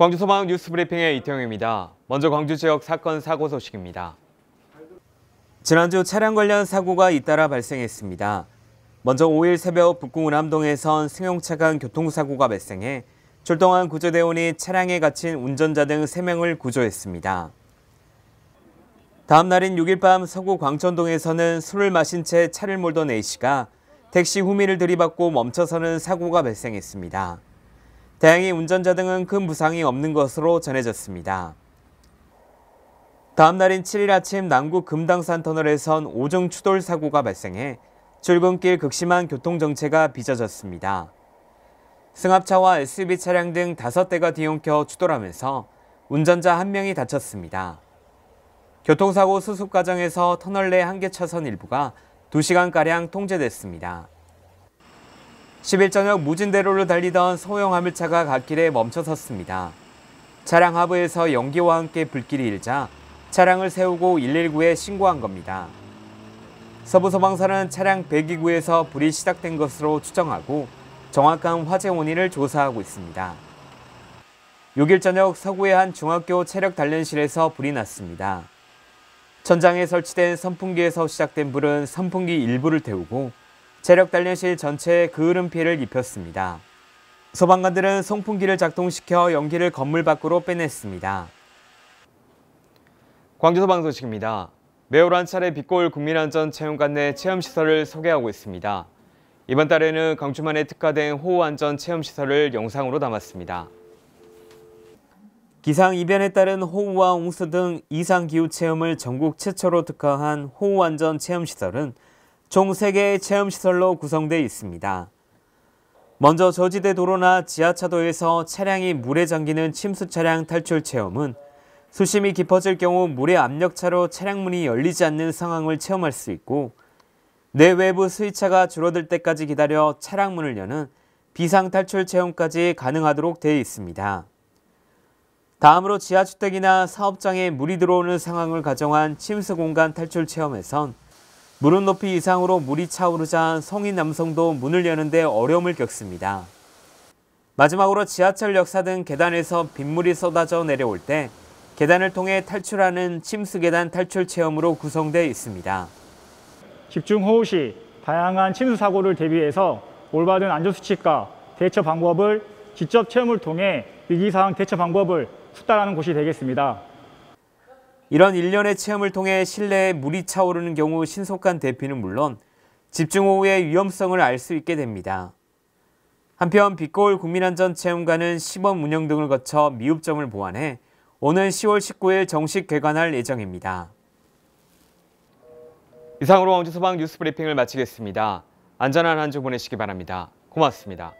광주 소방 뉴스 브리핑의 이태용입니다 먼저 광주 지역 사건 사고 소식입니다. 지난주 차량 관련 사고가 잇따라 발생했습니다. 먼저 5일 새벽 북구 운암동에선 승용차 간 교통사고가 발생해 출동한 구조대원이 차량에 갇힌 운전자 등 3명을 구조했습니다. 다음 날인 6일 밤 서구 광천동에서는 술을 마신 채 차를 몰던 A씨가 택시 후미를 들이받고 멈춰서는 사고가 발생했습니다. 다행히 운전자 등은 큰 부상이 없는 것으로 전해졌습니다. 다음 날인 7일 아침 남구 금당산 터널에선 5종 추돌 사고가 발생해 출근길 극심한 교통정체가 빚어졌습니다. 승합차와 SUV 차량 등 5대가 뒤엉켜 추돌하면서 운전자 1명이 다쳤습니다. 교통사고 수습 과정에서 터널 내 한 개 차선 일부가 2시간가량 통제됐습니다. 10일 저녁 무진대로를 달리던 소형 화물차가 갓길에 멈춰섰습니다. 차량 하부에서 연기와 함께 불길이 일자 차량을 세우고 119에 신고한 겁니다. 서부소방서는 차량 1 0구에서 불이 시작된 것으로 추정하고 정확한 화재 원인을 조사하고 있습니다. 6일 저녁 서구의 한 중학교 체력 단련실에서 불이 났습니다. 천장에 설치된 선풍기에서 시작된 불은 선풍기 일부를 태우고 체력 단련실 전체에 그을음 피해를 입혔습니다. 소방관들은 송풍기를 작동시켜 연기를 건물 밖으로 빼냈습니다. 광주소방 소식입니다. 매월 한 차례 빛골 국민안전체험관 내 체험시설을 소개하고 있습니다. 이번 달에는 강주만에 특화된 호우안전 체험시설을 영상으로 담았습니다. 기상 이변에 따른 호우와 홍수 등 이상기후 체험을 전국 최초로 특화한 호우안전 체험시설은 총 3개의 체험시설로 구성돼 있습니다. 먼저 저지대 도로나 지하차도에서 차량이 물에 잠기는 침수 차량 탈출 체험은 수심이 깊어질 경우 물의 압력차로 차량문이 열리지 않는 상황을 체험할 수 있고 내외부 수위차가 줄어들 때까지 기다려 차량문을 여는 비상탈출 체험까지 가능하도록 되어 있습니다. 다음으로 지하주택이나 사업장에 물이 들어오는 상황을 가정한 침수공간 탈출 체험에선 무릎 높이 이상으로 물이 차오르자 성인 남성도 문을 여는데 어려움을 겪습니다. 마지막으로 지하철 역사 등 계단에서 빗물이 쏟아져 내려올 때 계단을 통해 탈출하는 침수계단 탈출 체험으로 구성되어 있습니다. 집중호우 시 다양한 침수 사고를 대비해서 올바른 안전수칙과 대처 방법을 직접 체험을 통해 위기상황 대처 방법을 숙달하는 곳이 되겠습니다. 이런 일련의 체험을 통해 실내에 물이 차오르는 경우 신속한 대피는 물론 집중호우의 위험성을 알 수 있게 됩니다. 한편 빛골 국민안전체험관은 시범 운영 등을 거쳐 미흡점을 보완해 오는 10월 19일 정식 개관할 예정입니다. 이상으로 왕주 소방 뉴스 브리핑을 마치겠습니다. 안전한 한 주 보내시기 바랍니다. 고맙습니다.